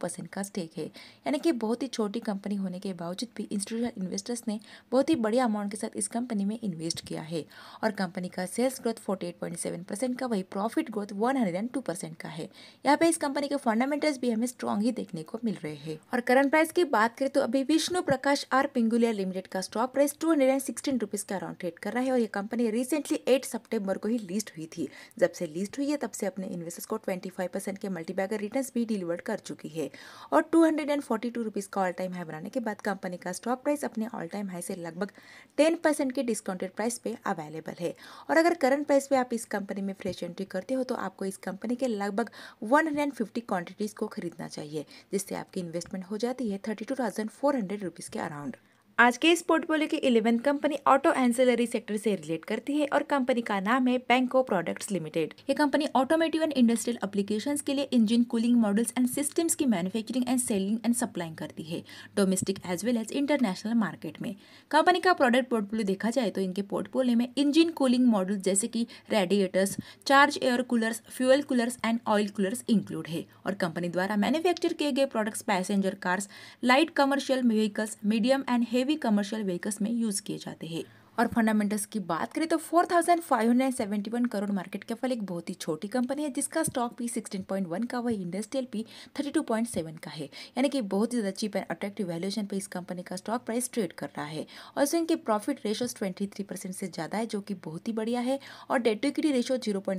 परसेंट का स्टेक है यानी कि बहुत ही छोटी कंपनी होने के बावजूद भी इंस्टीट्यूशनल इन्वेस्टर्स ने बहुत ही बढ़िया अमाउंट के साथ इस कंपनी में इन्वेस्ट किया है और कंपनी का सेल्स ग्रोथ 48.7 परसेंट का वही प्रॉफिट ग्रोथ 102 परसेंट का है यहाँ पे इस कंपनी के फंडामेंटल्स भी हमें स्ट्रॉन्ग ही देखने को मिल रहे हैं और करंट प्राइस की बात करें तो अभी विष्णु प्रकाश आर पिंगुलिया लिमिटेड का stock price two hundred and sixteen around trade कर रहा है और ये कंपनी रिसेंटली एट सेप्टेम्बर को ही लिस्ट हुई थी जब से लिस्ट हुई है तब से अपने इन्वेस्टर्स को ट्वेंटी के मल्टीबैगर रिटर्न भी डिलीवर कर चुकी है और two hundred and forty two rupees का ऑल टाइम हाई बनाने के बाद कंपनी का स्टॉक प्राइस अपने ऑल टाइम हाई से लगभग टेन परसेंट के डिस्काउंटेड प्राइस पे अवेलेबल है और अगर करंट प्राइस पे आप इस कंपनी में फ्रेश एंट्री करते हो तो आपको इस कंपनी के लगभग 150 क्वांटिटीज़ को खरीदना चाहिए जिससे आपकी इन्वेस्टमेंट हो जाती है thirty two thousand four hundred rupees के अराउंड आज के इस पोर्टफोलियो की eleventh company auto ancillary sector से रिलेट करती है और कंपनी का नाम है बैंको प्रोडक्ट्स लिमिटेड ये company automotive and industrial application के लिए engine cooling models and systems की manufacturing and selling and supplying करती है domestic as well as international market में कंपनी का प्रोडक्ट पोर्टफोलियो देखा जाए तो इनके पोर्टफोलियो में इंजन कूलिंग मॉडल्स जैसे कि radiators charge air coolers fuel coolers and oil coolers include है और कंपनी द्वारा मैन्युफैक्चर किए गए products passenger cars light commercial vehicles medium and heavy heavy commercial vehicles में यूज़ किए जाते हैं और फंडामेंटल्स की बात करें तो 4571 करोड़ मार्केट के फल एक बहुत ही छोटी कंपनी है जिसका स्टॉक पी 16.1 का वही इंडस्ट्रियल पी 32.7 का है यानी कि बहुत ज़्यादा चीप एंड अट्रैक्टिव वैल्यूएशन पे इस कंपनी का स्टॉक प्राइस ट्रेड कर रहा है और इसमें इनके प्रॉफिट रेशो ट्वेंटी से ज़्यादा है जो कि बहुत ही बढ़िया है और debt to equity ratio zero का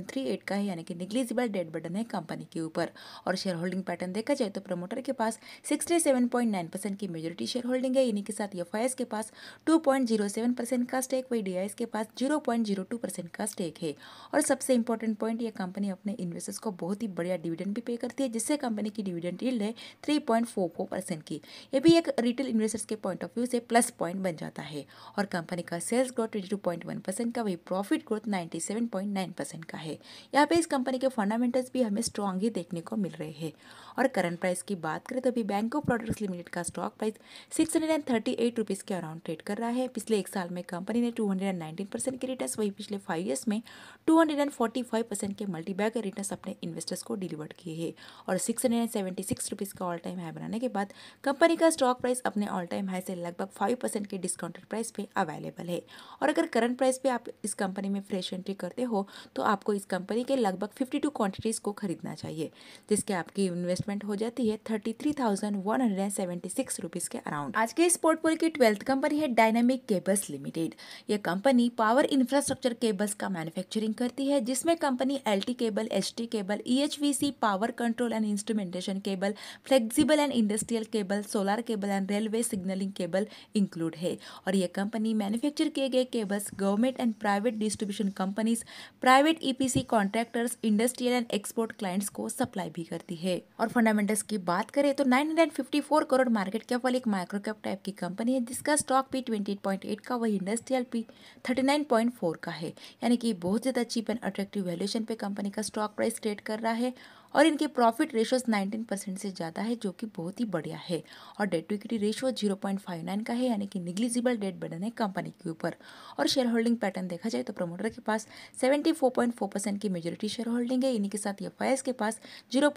है यानी कि निग्लिजिबल डेट बर्डन है कंपनी के ऊपर और शेयर होल्डिंग पैटर्न देखा जाए तो प्रमोटर के पास सिक्सटी परसेंट की मेजोरिटी शेयर होल्डिंग है इन्हीं के साथ एफ के पास टू परसेंट का स्टेक वही डी के पास zero point zero two percent का स्टेक है और सबसे इंपॉर्टेंट पॉइंट यह कंपनी अपने इन्वेस्टर्स को बहुत ही बढ़िया डिविडेंड भी पे करती है जिससे कंपनी की डिविडेंड यील्ड है three point four four percent की ये भी एक रिटेल इन्वेस्टर्स के पॉइंट ऑफ व्यू से प्लस पॉइंट बन जाता है और कंपनी का sales growth twenty two point one percent का वही profit growth ninety seven point nine percent का है यहाँ पे इस कंपनी के फंडामेंटल्स भी हमें स्ट्रॉन्ग ही देखने को मिल रहे हैं और करंट प्राइस की बात करें तो अभी बैंक ऑफ प्रोडक्ट्स लिमिटेड का stock price six hundred and thirty eight rupees के अराउंड ट्रेड कर रहा है पिछले एक साल में कंपनी ने two hundred and nineteen percent के रिटर्न वही पिछले फाइव ईयर्स में two hundred and forty five percent के मल्टीबैग रिटर्न अपने इन्वेस्टर्स को डिलीवर किए हैं और six hundred and seventy six rupees का ऑल टाइम हाई बनाने के बाद कंपनी का स्टॉक प्राइस अपने ऑल टाइम हाई से लगभग फाइव परसेंट के डिस्काउंटेड प्राइस पे अवेलेबल है और अगर करंट प्राइस पे आप इस कंपनी में फ्रेश एंट्री करते हो तो आपको इस कंपनी के लगभग फिफ्टी टू क्वान्टिटीज़ को खरीदना चाहिए जिसके आपकी इन्वेस्ट इन्वेस्टमेंट हो जाती है thirty three thousand one hundred and seventy six rupees के अराउंड आज के इस पोर्टफोलियो की ट्वेल्थ कंपनी है डायनामिक केबल्स लिमिटेड यह कंपनी पावर इंफ्रास्ट्रक्चर केबल्स का मैन्युफैक्चरिंग करती है जिसमें company L cable H cable E power control and instrumentation cable flexible and industrial cable solar cable and railway signalling cable include है और यह कंपनी मैन्युफैक्चर किए गए cables government and private distribution companies private EPC contractors industrial and export clients को सप्लाई भी करती है और फंडामेंटल्स की बात करें तो 954 करोड़ मार्केट कैप वाली एक माइक्रो कैप टाइप की कंपनी है जिसका स्टॉक पी 28.8 का वही इंडस्ट्रियल पी 39.4 का है यानी कि बहुत ज़्यादा चीप एंड अट्रैक्टिव वैल्यूएशन पे कंपनी का स्टॉक प्राइस ट्रेड कर रहा है और इनके प्रॉफिट रेशोज 19 परसेंट से ज़्यादा है जो कि बहुत ही बढ़िया है और डेट टू इक्विटी रेशो 0.59 का है यानी कि निग्लिजिबल डेट बर्डन है कंपनी के ऊपर और शेयर होल्डिंग पैटर्न देखा जाए तो प्रमोटर के पास 74.4 परसेंट की मेजोरिटी शेयर होल्डिंग है इन्हीं के साथ एफ के पास जीरो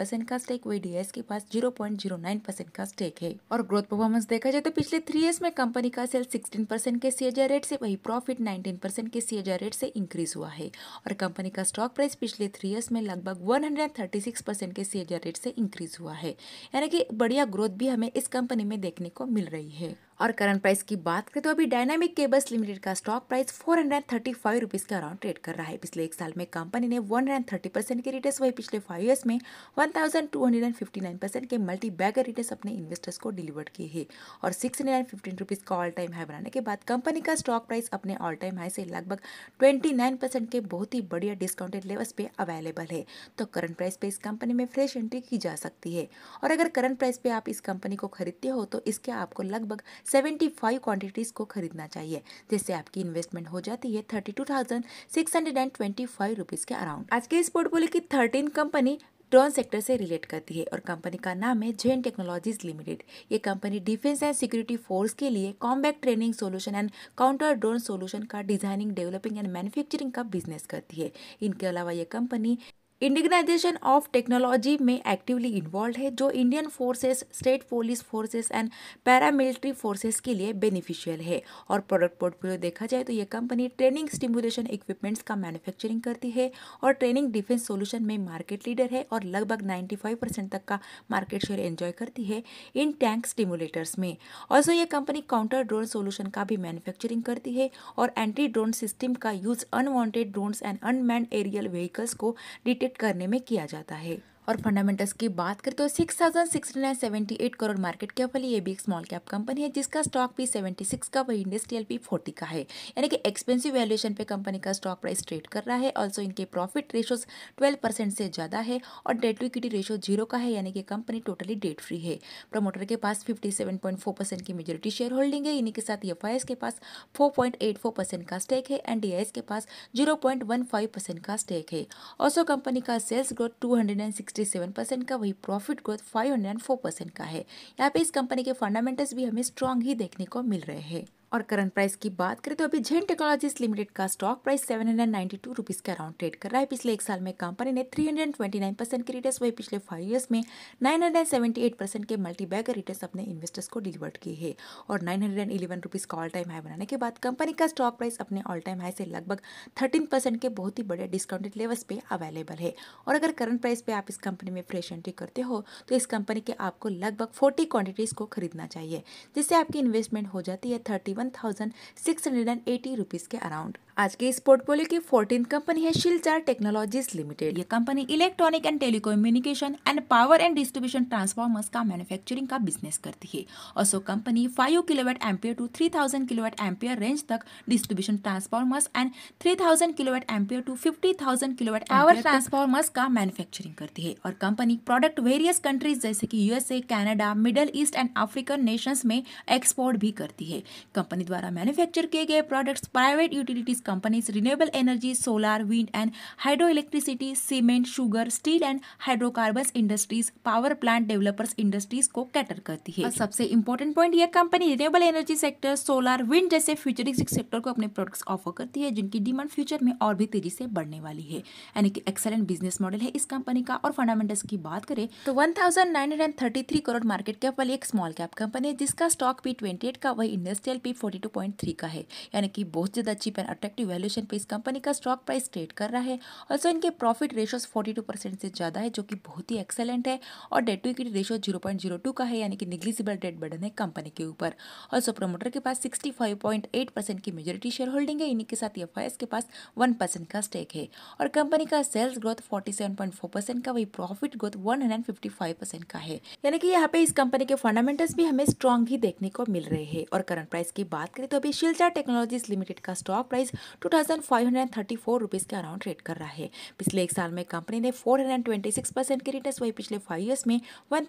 परसेंट का स्टेक वही डी के पास जीरो परसेंट का स्टेक है और ग्रोथ परफॉर्मेंस देखा जाए तो पिछले थ्री ईयर्स में कंपनी का सेल सिक्सटीन परसेंट के सी रेट से वही प्रॉफिट नाइनटीन परसेंट के सी रेट से इंक्रीज हुआ है और कंपनी का स्टॉक प्राइस पिछले थ्री ईयर्स में लगभग वन हंड्रेड 36 परसेंट के सी रेट से इंक्रीज हुआ है यानी कि बढ़िया ग्रोथ भी हमें इस कंपनी में देखने को मिल रही है और करंट प्राइस की बात करें तो अभी डायनामिक केबल्स लिमिटेड का stock price four hundred thirty five rupees के अराउंड ट्रेड कर रहा है पिछले एक साल में कंपनी ने वन हंड्रेड थर्टी परसेंट के रिटर्स वही पिछले फाइव ईयर्स में one thousand two hundred and fifty nine percent के मल्टी बैगर रिटर्स अपने इन्वेस्टर्स को डिलीवर किए हैं और six hundred and fifteen rupees का ऑल टाइम हाई बनाने के बाद कंपनी का स्टॉक प्राइस अपने ऑल टाइम हाई से लगभग ट्वेंटी नाइन परसेंट के बहुत ही बढ़िया डिस्काउंटेड लेवल्स पे अवेलेबल है तो करंट प्राइस पे इस कंपनी में फ्रेश एंट्री की जा सकती है और अगर करंट प्राइस पे आप इस कंपनी को खरीदते हो तो इसके आपको लगभग सेवेंटी फाइव क्वान्टिटीज़ को खरीदना चाहिए जिससे आपकी इन्वेस्टमेंट हो जाती है thirty two thousand six hundred and twenty five rupees के अराउंड आज के इस पोर्टफोलियो की थर्टीन कंपनी ड्रोन सेक्टर से रिलेट करती है और कंपनी का नाम है जेन टेक्नोलॉजीज लिमिटेड ये company defence and security force के लिए combat training solution and counter drone solution का डिजाइनिंग डेवलपिंग एंड मैन्युफैक्चरिंग का बिजनेस करती है इनके अलावा ये कंपनी इंडिगनाइजेशन ऑफ टेक्नोलॉजी में एक्टिवली इन्वॉल्व है जो Indian forces state police forces and paramilitary forces के लिए बेनिफिशियल है और प्रोडक्ट पोर्टफोलियो देखा जाए तो ये कंपनी ट्रेनिंग स्टिमुलेशन इक्विपमेंट्स का मैन्युफैक्चरिंग करती है और ट्रेनिंग डिफेंस सोल्यूशन में मार्केट लीडर है और लगभग नाइन्टी परसेंट तक का मार्केट शेयर एंजॉय करती है इन टैंक स्टिमुलेटर्स में सो ये कंपनी काउंटर ड्रोन सोल्यूशन का भी मैन्युफैक्चरिंग करती है और एंटी ड्रोन सिस्टम का use unwanted drones and unmanned aerial vehicles को डिटेक्ट करने में किया जाता है और फंडामेंटल्स की बात करें तो six thousand six nine seventy eight crore market cap वाली ये भी एक स्मॉल कैप कंपनी है जिसका स्टॉक पी सेवेंटी सिक्स का वही इंडस्ट्रियल भी फोर्टी का है यानी कि एक्सपेंसिव वैल्यूएशन पे कंपनी का स्टॉक प्राइस ट्रेड कर रहा है ऑल्सो इनके प्रॉफिट रेशोज ट्वेल्व परसेंट से ज़्यादा है और debt to equity ratio zero का है यानी कि कंपनी टोटली डेट फ्री है प्रमोटर के पास fifty seven point four percent की मेजोरिटी शेयर होल्डिंग है इन्हीं के साथ एफ के पास four point eight four percent का स्टेक है एंड डी के पास zero point one five percent का स्टेक है ऑल्सो कंपनी का sales growth two hundred and sixty 67% seven percent का वही profit growth five hundred and four percent का है यहाँ पे इस कंपनी के फंडामेंटल्स भी हमें स्ट्रांग ही देखने को मिल रहे हैं और करंट प्राइस की बात करें तो अभी जेन टेक्नोलॉजीज लिमिटेड का stock price seven hundred ninety two rupees के अराउंड ट्रेड कर रहा है पिछले एक साल में कंपनी ने three hundred twenty nine percent के रिटर्स वही पिछले फाइव ईयर्स में nine hundred seventy eight percent के मल्टी बैग रिटर्स अपने इन्वेस्टर्स को डिलीवर किए हैं और नाइन हंड्रेड इलेवन रुपीज़ का ऑल टाइम हाई बनाने के बाद कंपनी का स्टॉक प्राइस अपने ऑल टाइम हाई से लगभग थर्टीन परसेंट के बहुत ही बड़े डिस्काउंटेड लेवल्स पे अवेलेबल है और अगर करंट प्राइस पे आप इस कंपनी में फ्रेश एंट्री करते हो तो इस कंपनी के आपको लगभग फोर्टी क्वान्टिटीज़ को खरीदना चाहिए जिससे आपकी इन्वेस्टमेंट हो जाती है thirty one thousand six hundred and eighty rupees के अराउंड आज के इस पोर्टफोलियो की फोर्टीन कंपनी है शिलचार टेक्नोलॉजीज लिमिटेड ये कंपनी electronic and telecommunication and power and distribution transformers का मैन्युफैक्चरिंग का बिजनेस करती है और so company five kilowatt ampere to three thousand kilowatt ampere range तक distribution transformers and three thousand kilowatt ampere to fifty thousand kilowatt power transformers का मैन्युफैक्चरिंग करती है और कंपनी प्रोडक्ट वेरियस कंट्रीज जैसे कि USA Canada middle east and African nations में एक्सपोर्ट भी करती है कंपनी द्वारा मैन्युफैक्चर किए गए products private utilities companies renewable energy, solar, wind and hydroelectricity, cement, sugar, steel and hydrocarbons industries, power plant developers industries को कैटर करती है सबसे इंपॉर्टेंट पॉइंट यह company renewable energy sector solar wind जैसे फ्यूचरिस्टिक सेक्टर को अपने प्रोडक्ट्स ऑफर करती है जिनकी डिमांड फ्यूचर में और भी तेजी से बढ़ने वाली है यानी कि एक्सेलेंट बिजनेस मॉडल है इस कंपनी का और फंडामेंटल्स की बात करें तो 1933 करोड़ मार्केट कैप वाली एक स्मॉल कैप कंपनी है जिसका स्टॉक पी 28 का वही इंडस्ट्रियल पी 42.3 का है यानी कि बहुत ज्यादा चीप एंड अट्रैक्टिव अपनी वैल्यूशन पे इस कंपनी का स्टॉक प्राइस ट्रेड कर रहा है ऑल्सो इनके प्रॉफिट रेशोज 42 परसेंट से ज़्यादा है जो कि बहुत ही एक्सेलेंट है और डेट टू इक्विटी रेशो 0.02 का है यानी कि निग्लिजिबल डेट बर्डन है कंपनी के ऊपर ऑल्सो प्रमोटर के पास 65.8 परसेंट की मेजोरिटी शेयर होल्डिंग है इनके साथ एफ e के पास वन परसेंट का स्टेक है और कंपनी का सेल्स ग्रोथ 47.4 परसेंट का वही प्रॉफिट ग्रोथ 155 परसेंट का है यानी कि यहाँ पे इस कंपनी के फंडामेंटल्स भी हमें स्ट्रॉन्ग ही देखने को मिल रहे हैं और करंट प्राइस की बात करें तो अभी शिलचा टेक्नोलॉजीज लिमिटेड का स्टॉक प्राइस टू थाउजेंड के अराउंड ट्रेड कर रहा है पिछले एक साल में कंपनी ने फोर परसेंट के रिटर्न वही पिछले फाइव ईयर्स में वन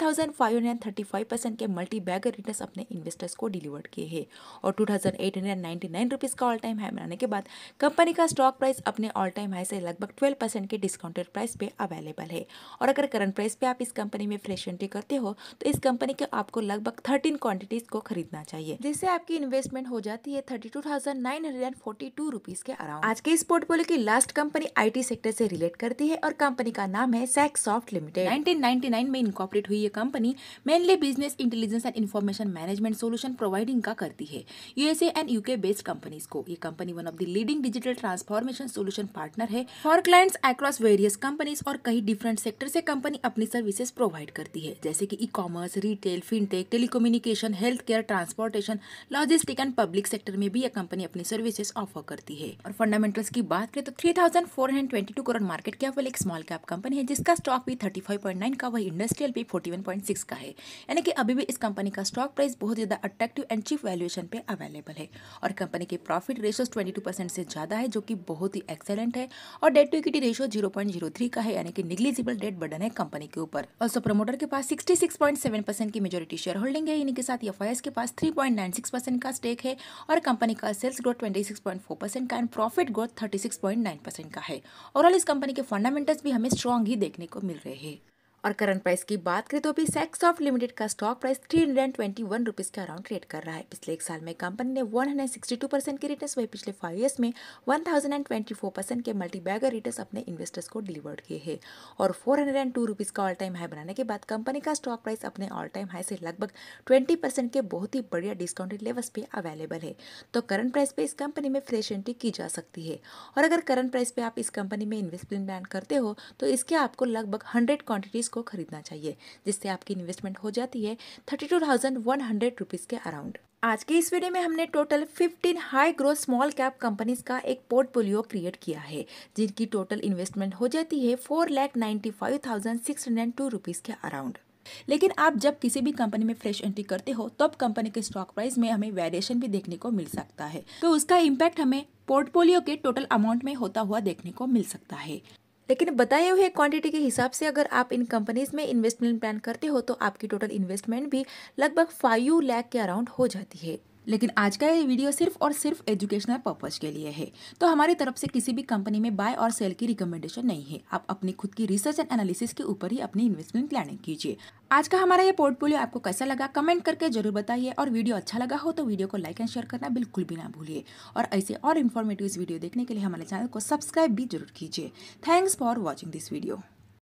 परसेंट के मल्टी बैग रिटर्न अपने इन्वेस्टर्स को डिलीवर किए हैं और टू थाउजेंड का ऑल टाइम हाई बनाने के बाद कंपनी का स्टॉक प्राइस अपने ऑल टाइम हाई से लगभग ट्वेल्व परसेंट के डिस्काउंटेड प्राइस पे अवेलेबल है और अगर करंट प्राइस पे आप इस कंपनी में फ्रेश एंट्री करते हो तो इस कंपनी के आपको लगभग थर्टीन क्वांटिटीज को खरीदना चाहिए जिससे आपकी इन्वेस्टमेंट हो जाती है थर्टी टू रुपीज के अराउंड आज के इस पोर्टफोलियो की लास्ट कंपनी आईटी सेक्टर से रिलेट करती है और कंपनी का नाम है सैक सॉफ्ट लिमिटेड 1999 में इनकॉपरेट हुई ये company mainly business intelligence and information management solution providing का करती है USA and UK based companies को ये company one of the leading digital transformation solution partner है for clients across various companies और कई डिफरेंट सेक्टर से कंपनी अपनी सर्विसेज प्रोवाइड करती है जैसे की e commerce retail fintech telecommunication health care transportation logistic and public sector में भी यह कंपनी अपनी सर्विसेज ऑफर करती है जाती है और फंडामेंटल्स की बात करें तो three thousand four twenty crore market cap वाली एक स्मॉल कैप कंपनी है जिसका स्टॉक भी थर्टी का वही इंडस्ट्रियल भी 41.6 का है यानी कि अभी भी इस कंपनी का स्टॉक प्राइस बहुत ज्यादा अट्रैक्टिव एंड चीप वैल्यूएशन पे अवेलेबल है और कंपनी के profit ratio twenty two percent से ज्यादा है जो कि बहुत ही एक्सेलेंट है और debt to equity ratio zero point zero three का है यानी कि निग्लिजिबल डेट बर्डन है कंपनी के ऊपर ऑल्सो प्रमोटर के पास sixty six point seven percent की मेजोरिटी शेयर होल्डिंग है इनके साथ एफ के पास three point nine six percent का स्टेक है और कंपनी का सेल्स ग्रोथ ट्वेंटी परसेंट का and profit growth thirty six point nine percent का है ओवरऑल इस कंपनी के फंडामेंटल्स भी हमें स्ट्रॉन्ग ही देखने को मिल रहे हैं और करंट प्राइस की बात करें तो अभी सेक्स ऑफ लिमिटेड का stock price three hundred and twenty one rupees के अराउंड ट्रेड कर रहा है पिछले एक साल में कंपनी ने one hundred sixty two percent के रिटर्न वही पिछले फाइव ईयर्स में one thousand and twenty four percent के मल्टी बैगर रिटर्स अपने इन्वेस्टर्स को डिलीवर्ड किए हैं और four hundred and two rupees का ऑल टाइम हाई बनाने के बाद कंपनी का स्टॉक प्राइस अपने ऑल टाइम हाई से लगभग ट्वेंटी परसेंट के बहुत ही बढ़िया डिस्काउंटेड लेवल्स पे अवेलेबल है तो करंट प्राइस पे इस कंपनी में फ्रेश एंट्री की जा सकती है और अगर करंट प्राइस पे आप इस कंपनी में इन्वेस्टमेंट प्लान करते हो तो इसके आपको लगभग हंड्रेड क्वांटिटीज़ को खरीदना चाहिए जिससे आपकी इन्वेस्टमेंट हो जाती है thirty two thousand one hundred rupees के अराउंड आज के इस वीडियो में हमने total 15 high growth small cap companies का एक पोर्टफोलियो क्रिएट किया है जिनकी टोटल इन्वेस्टमेंट हो जाती है four lakh ninety five thousand six hundred two rupees के अराउंड लेकिन आप जब किसी भी कंपनी में फ्रेश एंट्री करते हो तब कंपनी के स्टॉक प्राइस में हमें वेरिएशन भी देखने को मिल सकता है तो उसका इम्पैक्ट हमें पोर्टफोलियो के टोटल अमाउंट में होता हुआ देखने को मिल सकता है लेकिन बताए हुए क्वांटिटी के हिसाब से अगर आप इन कंपनीज में इन्वेस्टमेंट प्लान करते हो तो आपकी टोटल इन्वेस्टमेंट भी लगभग फाइव लैख के अराउंड हो जाती है लेकिन आज का ये वीडियो सिर्फ और सिर्फ एजुकेशनल पर्पज़ के लिए है तो हमारी तरफ से किसी भी कंपनी में बाय और सेल की रिकमेंडेशन नहीं है आप अपनी खुद की रिसर्च एंड एनालिसिस के ऊपर ही अपनी इन्वेस्टमेंट प्लानिंग कीजिए आज का हमारा ये पोर्टफोलियो आपको कैसा लगा कमेंट करके जरूर बताइए और वीडियो अच्छा लगा हो तो वीडियो को लाइक एंड शेयर करना बिल्कुल भी ना भूलिए और ऐसे और इन्फॉर्मेटिव वीडियो देखने के लिए हमारे चैनल को सब्सक्राइब भी जरूर कीजिए thanks for watching this video